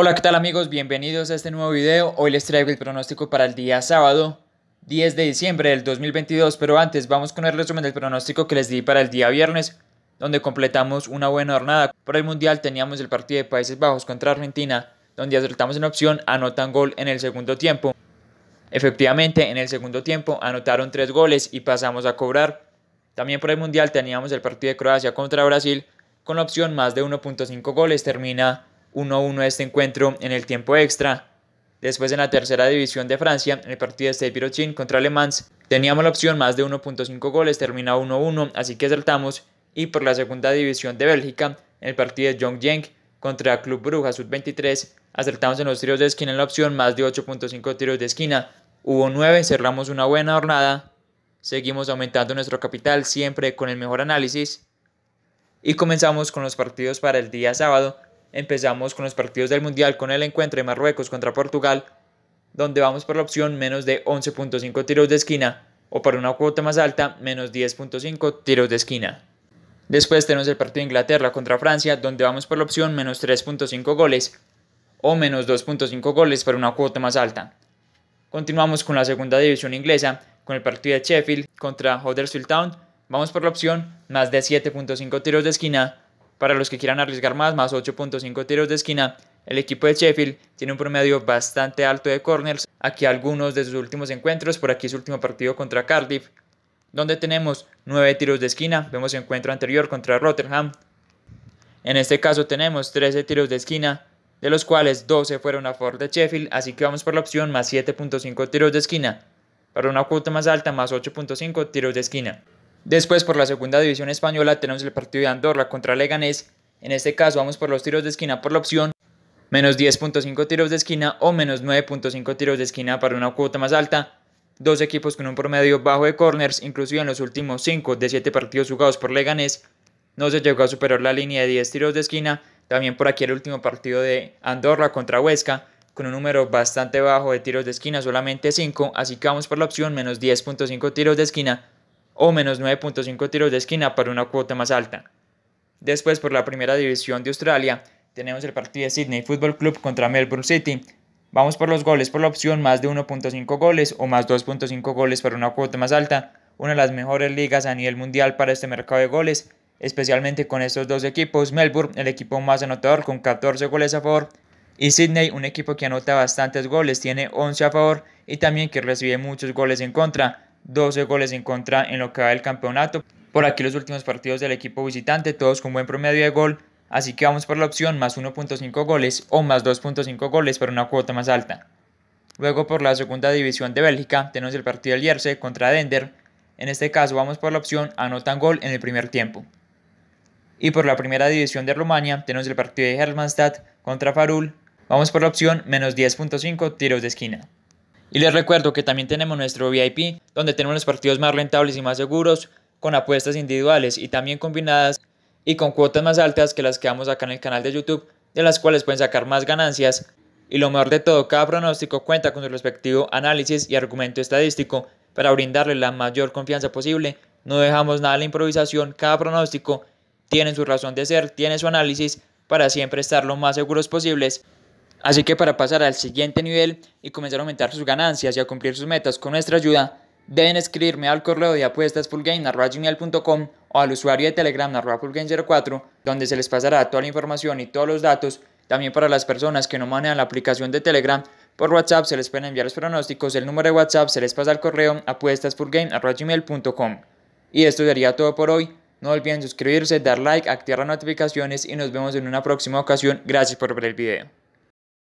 Hola, ¿qué tal amigos? Bienvenidos a este nuevo video. Hoy les traigo el pronóstico para el día sábado 10 de diciembre del 2022, pero antes vamos con el resumen del pronóstico que les di para el día viernes, donde completamos una buena jornada. Por el Mundial teníamos el partido de Países Bajos contra Argentina, donde acertamos en opción, anotan gol en el segundo tiempo. Efectivamente, en el segundo tiempo anotaron tres goles y pasamos a cobrar. También por el Mundial teníamos el partido de Croacia contra Brasil, con la opción más de 1.5 goles termina 1-1 este encuentro en el tiempo extra. Después en la tercera división de Francia, en el partido de Stade contra Mans teníamos la opción más de 1.5 goles, termina 1-1, así que acertamos Y por la segunda división de Bélgica, en el partido de Jong contra Club Bruja Sub-23, acertamos en los tiros de esquina en la opción más de 8.5 tiros de esquina. Hubo 9, cerramos una buena jornada. Seguimos aumentando nuestro capital siempre con el mejor análisis. Y comenzamos con los partidos para el día sábado, Empezamos con los partidos del Mundial, con el encuentro de Marruecos contra Portugal, donde vamos por la opción menos de 11.5 tiros de esquina, o para una cuota más alta, menos 10.5 tiros de esquina. Después tenemos el partido de Inglaterra contra Francia, donde vamos por la opción menos 3.5 goles, o menos 2.5 goles para una cuota más alta. Continuamos con la segunda división inglesa, con el partido de Sheffield contra Huddersfield Town, vamos por la opción más de 7.5 tiros de esquina para los que quieran arriesgar más, más 8.5 tiros de esquina, el equipo de Sheffield tiene un promedio bastante alto de corners. Aquí algunos de sus últimos encuentros, por aquí su último partido contra Cardiff, donde tenemos 9 tiros de esquina. Vemos el encuentro anterior contra Rotterdam. En este caso tenemos 13 tiros de esquina, de los cuales 12 fueron a favor de Sheffield, así que vamos por la opción más 7.5 tiros de esquina. Para una cuota más alta, más 8.5 tiros de esquina. Después por la segunda división española tenemos el partido de Andorra contra Leganés. En este caso vamos por los tiros de esquina por la opción menos 10.5 tiros de esquina o menos 9.5 tiros de esquina para una cuota más alta. Dos equipos con un promedio bajo de corners, inclusive en los últimos 5 de 7 partidos jugados por Leganés, no se llegó a superar la línea de 10 tiros de esquina. También por aquí el último partido de Andorra contra Huesca, con un número bastante bajo de tiros de esquina, solamente 5, así que vamos por la opción menos 10.5 tiros de esquina o menos 9.5 tiros de esquina para una cuota más alta. Después por la primera división de Australia tenemos el partido de Sydney Football Club contra Melbourne City. Vamos por los goles por la opción más de 1.5 goles o más 2.5 goles para una cuota más alta, una de las mejores ligas a nivel mundial para este mercado de goles, especialmente con estos dos equipos, Melbourne el equipo más anotador con 14 goles a favor y Sydney un equipo que anota bastantes goles, tiene 11 a favor y también que recibe muchos goles en contra. 12 goles en contra en lo que va del campeonato. Por aquí los últimos partidos del equipo visitante, todos con buen promedio de gol, así que vamos por la opción más 1.5 goles o más 2.5 goles para una cuota más alta. Luego por la segunda división de Bélgica tenemos el partido del contra Dender, en este caso vamos por la opción anotan gol en el primer tiempo. Y por la primera división de Rumania tenemos el partido de Hermannstadt contra Farul, vamos por la opción menos 10.5 tiros de esquina. Y les recuerdo que también tenemos nuestro VIP, donde tenemos los partidos más rentables y más seguros, con apuestas individuales y también combinadas y con cuotas más altas que las que damos acá en el canal de YouTube, de las cuales pueden sacar más ganancias. Y lo mejor de todo, cada pronóstico cuenta con su respectivo análisis y argumento estadístico para brindarle la mayor confianza posible. No dejamos nada a la improvisación, cada pronóstico tiene su razón de ser, tiene su análisis para siempre estar lo más seguros posibles Así que para pasar al siguiente nivel y comenzar a aumentar sus ganancias y a cumplir sus metas con nuestra ayuda, deben escribirme al correo de apuestas o al usuario de Telegram 04 donde se les pasará toda la información y todos los datos. También para las personas que no manejan la aplicación de Telegram, por WhatsApp se les pueden enviar los pronósticos, el número de WhatsApp se les pasa al correo apuestasfullgame.com. Y esto sería todo por hoy. No olviden suscribirse, dar like, activar las notificaciones y nos vemos en una próxima ocasión. Gracias por ver el video.